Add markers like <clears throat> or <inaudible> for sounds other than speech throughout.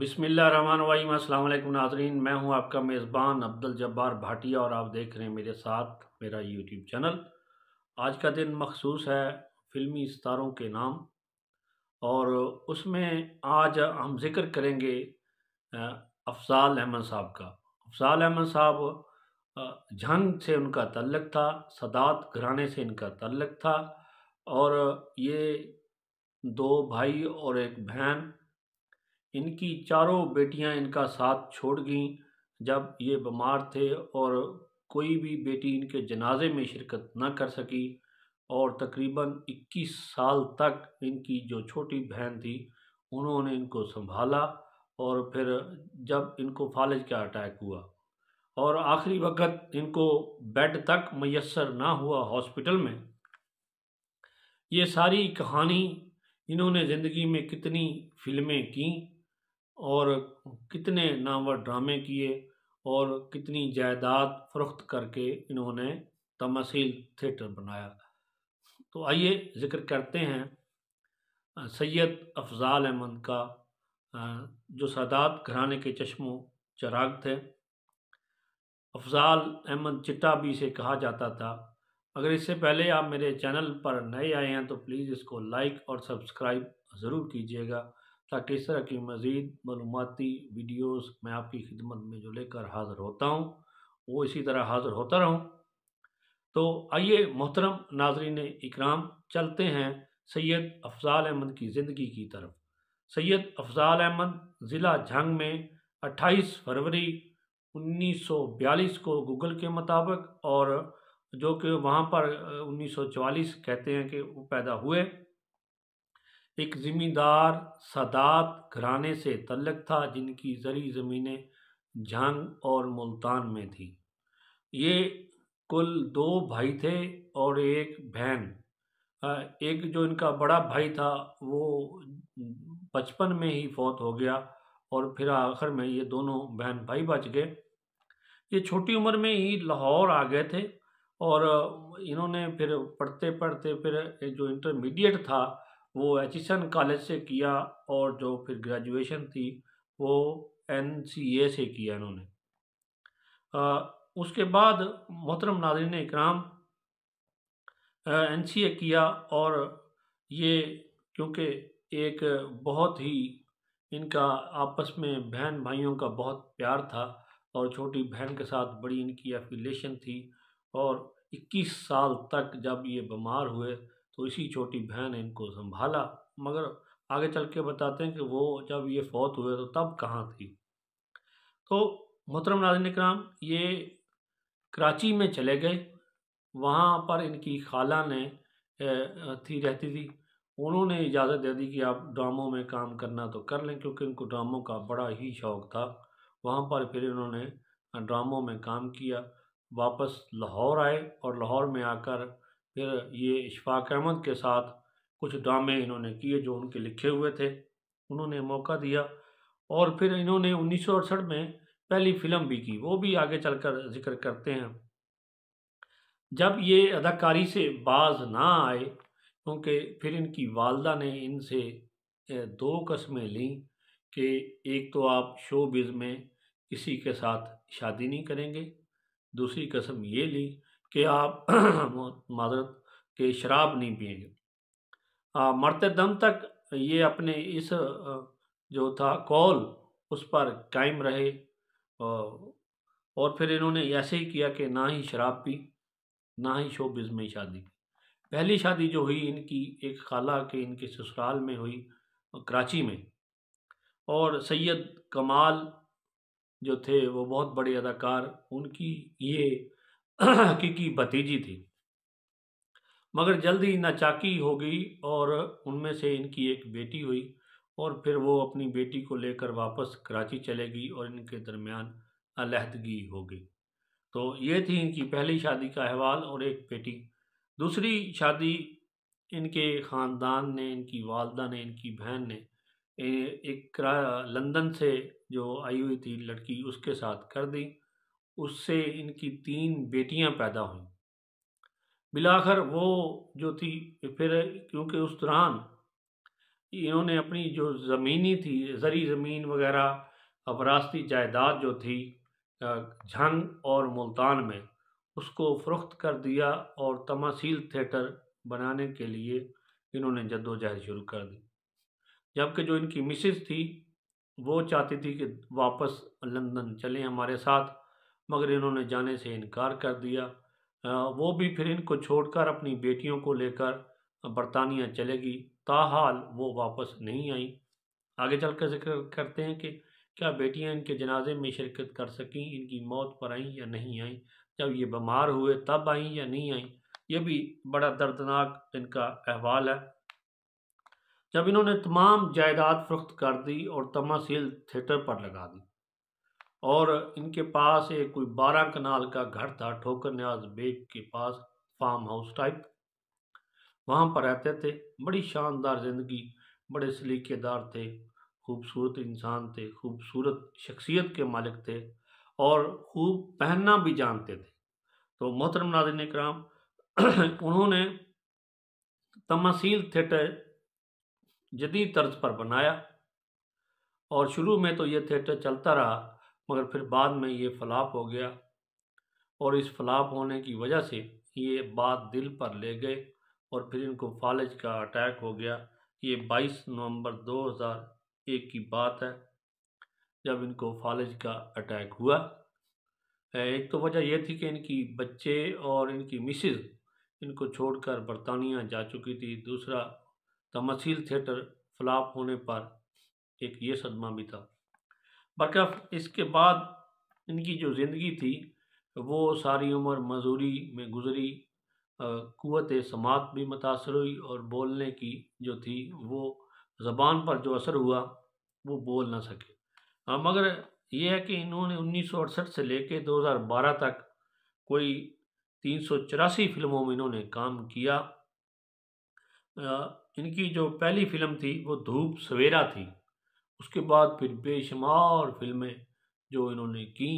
बिसमीम अल्लाम नाजरीन मैं हूं आपका मेज़बान अब्दुल जब्बार भाटिया और आप देख रहे हैं मेरे साथ मेरा यूट्यूब चैनल आज का दिन मखसूस है फिल्मी स्तारों के नाम और उसमें आज हम जिक्र करेंगे अफजाल अहमद साहब का अफजाल अहमद साहब जंग से उनका तल्लक था सदात घराने से इनका तल्लक था और ये दो भाई और एक बहन इनकी चारों बेटियां इनका साथ छोड़ गईं जब ये बीमार थे और कोई भी बेटी इनके जनाजे में शिरकत न कर सकी और तकरीबन 21 साल तक इनकी जो छोटी बहन थी उन्होंने इनको संभाला और फिर जब इनको फालज का अटैक हुआ और आखिरी वक्त इनको बेड तक मैसर ना हुआ हॉस्पिटल में ये सारी कहानी इन्होंने ज़िंदगी में कितनी फिल्में की और कितने नामवर ड्रामे किए और कितनी जायदाद फरोख्त करके इन्होंने तमसील थिएटर बनाया तो आइए ज़िक्र करते हैं सैयद अफजाल अहमद का जो सादात घराने के चश्मो चराग थे अफजाल अहमद चिट्टा भी इसे कहा जाता था अगर इससे पहले आप मेरे चैनल पर नए आए हैं तो प्लीज़ इसको लाइक और सब्सक्राइब ज़रूर कीजिएगा ताकि इस तरह की मज़ीद मालूमती वीडियोज़ मैं आपकी खिदमत में जो लेकर हाज़िर होता हूँ वो इसी तरह हाज़िर होता रहूँ तो आइए मोहतरम नाजरीन इकराम चलते हैं सैयद अफजाल अहमद की ज़िंदगी की तरफ सैयद अफजाल अहमद ज़िला झंग में 28 फरवरी 1942 को गूगल के मुताबिक और जो कि वहाँ पर 1944 कहते हैं कि वो पैदा हुए एक ज़मींदार सादात घराने से तल्लक था जिनकी ज़री ज़मीनें जंग और मुल्तान में थी ये कुल दो भाई थे और एक बहन एक जो इनका बड़ा भाई था वो बचपन में ही फौत हो गया और फिर आखिर में ये दोनों बहन भाई बच गए ये छोटी उम्र में ही लाहौर आ गए थे और इन्होंने फिर पढ़ते पढ़ते फिर जो इंटरमीडिएट था वो एच कॉलेज से किया और जो फिर ग्रेजुएशन थी वो एन सी ए से किया इन्होंने उसके बाद मोहतरम ने इकराम एन सी ए किया और ये क्योंकि एक बहुत ही इनका आपस में बहन भाइयों का बहुत प्यार था और छोटी बहन के साथ बड़ी इनकी एफिलेशन थी और 21 साल तक जब ये बीमार हुए तो इसी छोटी बहन ने इनको संभाला मगर आगे चल के बताते हैं कि वो जब ये फौत हुए तो तब कहाँ थी तो मोहतरम नाजन कराम ये कराची में चले गए वहाँ पर इनकी खाला ने थी रहती थी उन्होंने इजाज़त दे दी कि आप ड्रामों में काम करना तो कर लें क्योंकि इनको ड्रामों का बड़ा ही शौक़ था वहाँ पर फिर इन्होंने ड्रामों में काम किया वापस लाहौर आए और लाहौर में आकर फिर ये इशफाक अहमद के साथ कुछ ड्रामे इन्होंने किए जो उनके लिखे हुए थे उन्होंने मौका दिया और फिर इन्होंने उन्नीस में पहली फिल्म भी की वो भी आगे चलकर जिक्र करते हैं जब ये अदाकारी से बाज ना आए क्योंकि फिर इनकी वालदा ने इनसे दो कस्में लीं कि एक तो आप शो बिज़ में किसी के साथ शादी नहीं करेंगे दूसरी कसम ये ली कि आप <clears throat> माजरत के शराब नहीं पिएंगे मरते दम तक ये अपने इस जो था कॉल उस पर कायम रहे और फिर इन्होंने ऐसे ही किया कि ना ही शराब पी ना ही शोबिज में शादी की पहली शादी जो हुई इनकी एक खाला के इनके ससुराल में हुई कराची में और सैयद कमाल जो थे वो बहुत बड़े अदाकार उनकी ये <clears throat> की की भतीजी थी मगर जल्दी नचाकी हो गई और उनमें से इनकी एक बेटी हुई और फिर वो अपनी बेटी को लेकर वापस कराची चले गई और इनके दरमियान अलहदगी हो गई तो ये थी इनकी पहली शादी का अहवाल और एक बेटी दूसरी शादी इनके ख़ानदान ने इनकी वालदा ने इनकी बहन ने एक लंदन से जो आई हुई थी लड़की उसके साथ कर दी उससे इनकी तीन बेटियां पैदा हुई बिलाखर वो जो थी फिर क्योंकि उस दौरान इन्होंने अपनी जो ज़मीनी थी ज़री ज़मीन वगैरह अपरास्ती जायदाद जो थी झंग और मुल्तान में उसको फरोख्त कर दिया और तमासील थिएटर बनाने के लिए इन्होंने जद्दोजहद शुरू कर दी जबकि जो इनकी मिसिस थी वो चाहती थी कि वापस लंदन चलें हमारे साथ मगर इन्होंने जाने से इनकार कर दिया वो भी फिर इनको छोड़कर अपनी बेटियों को लेकर बरतानिया चलेगी ताहाल वो वापस नहीं आई आगे चल कर जिक्र करते हैं कि क्या बेटियां इनके जनाजे में शिरकत कर सकें इनकी मौत पर आईं या नहीं आईं जब ये बीमार हुए तब आईं या नहीं आईं ये भी बड़ा दर्दनाक इनका अहवाल है जब इन्होंने तमाम जायदाद फरोख्त कर दी और तमासील थिएटर पर लगा दी और इनके पास एक कोई बारह कनाल का घर था ठोकर न्याज बेग के पास फार्म हाउस टाइप वहाँ पर रहते थे बड़ी शानदार ज़िंदगी बड़े सलीकेदार थे खूबसूरत इंसान थे खूबसूरत शख्सियत के मालिक थे और खूब पहनना भी जानते थे तो मोहतरम नादिन कराम <clears throat> उन्होंने तमसील थिएटर जदीद तर्ज पर बनाया और शुरू में तो ये थिएटर चलता रहा मगर फिर बाद में ये फलाप हो गया और इस फलाप होने की वजह से ये बात दिल पर ले गए और फिर इनको फालज का अटैक हो गया ये 22 नवंबर 2001 की बात है जब इनको फालज का अटैक हुआ एक तो वजह यह थी कि इनकी बच्चे और इनकी मिसिज इनको छोड़कर बरतानिया जा चुकी थी दूसरा तमसील थिएटर फ्लाप होने पर एक ये सदमा भी था बरकफ़ इसके बाद इनकी जो ज़िंदगी थी वो सारी उम्र मजूरी में गुजरी कुत समात भी मुतासर हुई और बोलने की जो थी वो ज़बान पर जो असर हुआ वो बोल ना सके मगर यह है कि इन्होंने उन्नीस सौ अड़सठ से लेकर दो हज़ार बारह तक कोई तीन सौ चौरासी फिल्मों में इन्होंने काम किया आ, इनकी जो पहली फिल्म थी वो धूप सवेरा थी उसके बाद फिर बेशुमार फिल्में जो इन्होंने की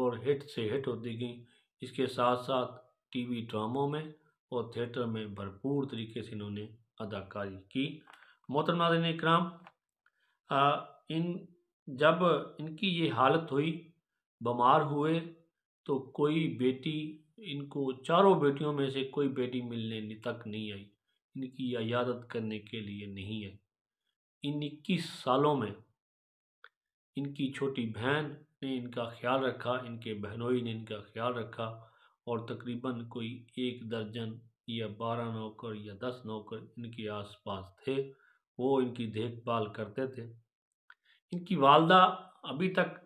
और हिट से हिट होती गई इसके साथ साथ टीवी ड्रामों में और थिएटर में भरपूर तरीके से इन्होंने अदाकारी की मोहतरम नाजन इक्राम इन जब इनकी ये हालत हुई बीमार हुए तो कोई बेटी इनको चारों बेटियों में से कोई बेटी मिलने तक नहीं आई इनकी यह यादत करने के लिए नहीं आई इन इक्कीस सालों में इनकी छोटी बहन ने इनका ख्याल रखा इनके बहनोई ने इनका ख्याल रखा और तकरीबन कोई एक दर्जन या बारह नौकर या दस नौकर इनके आसपास थे वो इनकी देखभाल करते थे इनकी वालदा अभी तक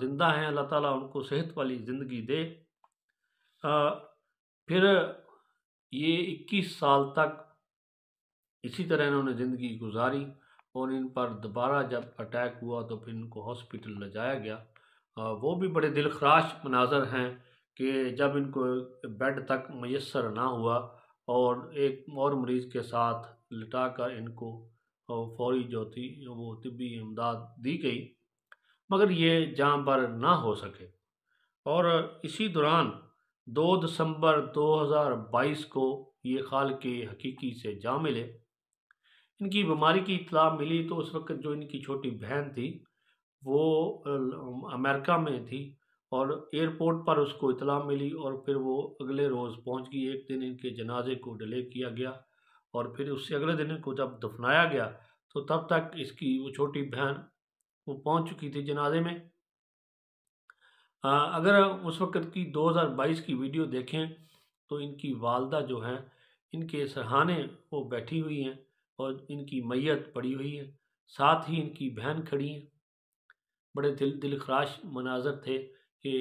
ज़िंदा हैं अल्लाह ताला उनको सेहत वाली ज़िंदगी दे फिर ये इक्कीस साल तक इसी तरह इन्होंने ज़िंदगी गुजारी और इन पर दोबारा जब अटैक हुआ तो फिर इनको हॉस्पिटल ले जाया गया वो भी बड़े दिलखराश मनाजर हैं कि जब इनको बेड तक मैसर ना हुआ और एक और मरीज़ के साथ लिटा कर इनको फौरी जो थी वो तबी इमदाद दी गई मगर ये जहाँ पर ना हो सके और इसी दौरान 2 दिसंबर 2022 को ये खाल के हकीकी से जा मिले इनकी बीमारी की इतला मिली तो उस वक्त जो इनकी छोटी बहन थी वो अमेरिका में थी और एयरपोर्ट पर उसको इतला मिली और फिर वो अगले रोज़ पहुंच गई एक दिन इनके जनाजे को डिले किया गया और फिर उससे अगले दिन को जब दफनाया गया तो तब तक इसकी वो छोटी बहन वो पहुंच चुकी थी जनाजे में आ, अगर उस वक्त की 2022 की वीडियो देखें तो इनकी वालदा जो हैं इनके सरहाने वो बैठी हुई हैं और इनकी मैयत पड़ी हुई है साथ ही इनकी बहन खड़ी है बड़े दिल दिल खराश मनाजर थे कि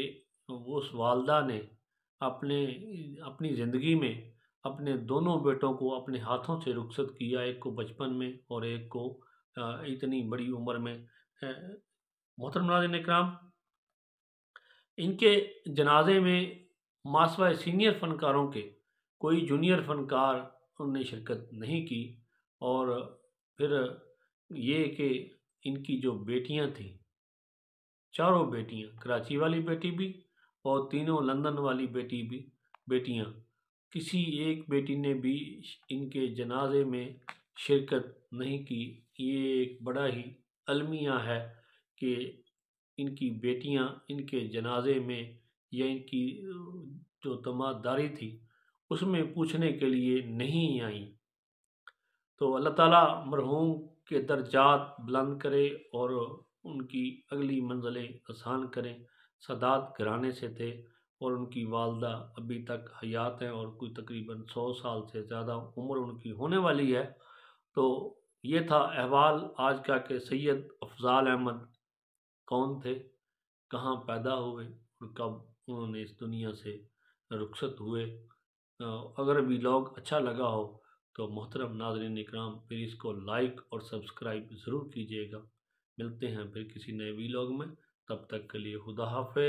उस वालदा ने अपने अपनी ज़िंदगी में अपने दोनों बेटों को अपने हाथों से रुखसत किया एक को बचपन में और एक को इतनी बड़ी उम्र में मोहतर नाजिन कराम इनके जनाजे में मासवा सीनियर फ़नकारों के कोई जूनियर फ़नकार उनने शिरकत नहीं की और फिर ये कि इनकी जो बेटियां थीं चारों बेटियां कराची वाली बेटी भी और तीनों लंदन वाली बेटी भी बेटियां किसी एक बेटी ने भी इनके जनाजे में शिरकत नहीं की ये एक बड़ा ही अलमिया है कि इनकी बेटियां इनके जनाजे में या इनकी जो तमादारी थी उसमें पूछने के लिए नहीं आईं तो अल्लाह ताला मरहूम के दर्जात बुलंद करे और उनकी अगली मंजिलें आसान करें सदात घराने से थे और उनकी वालदा अभी तक हयात हैं और कोई तकरीबन सौ साल से ज़्यादा उम्र उनकी होने वाली है तो ये था अहवाल आज का कि सैयद अफजाल अहमद कौन थे कहाँ पैदा हुए और कब उन्होंने इस दुनिया से रुखसत हुए अगर भी लोग अच्छा लगा हो तो मोहतरम नाजरन इक्राम फिर इसको लाइक और सब्सक्राइब ज़रूर कीजिएगा मिलते हैं फिर किसी नए वीलॉग में तब तक के लिए खुदा हाफ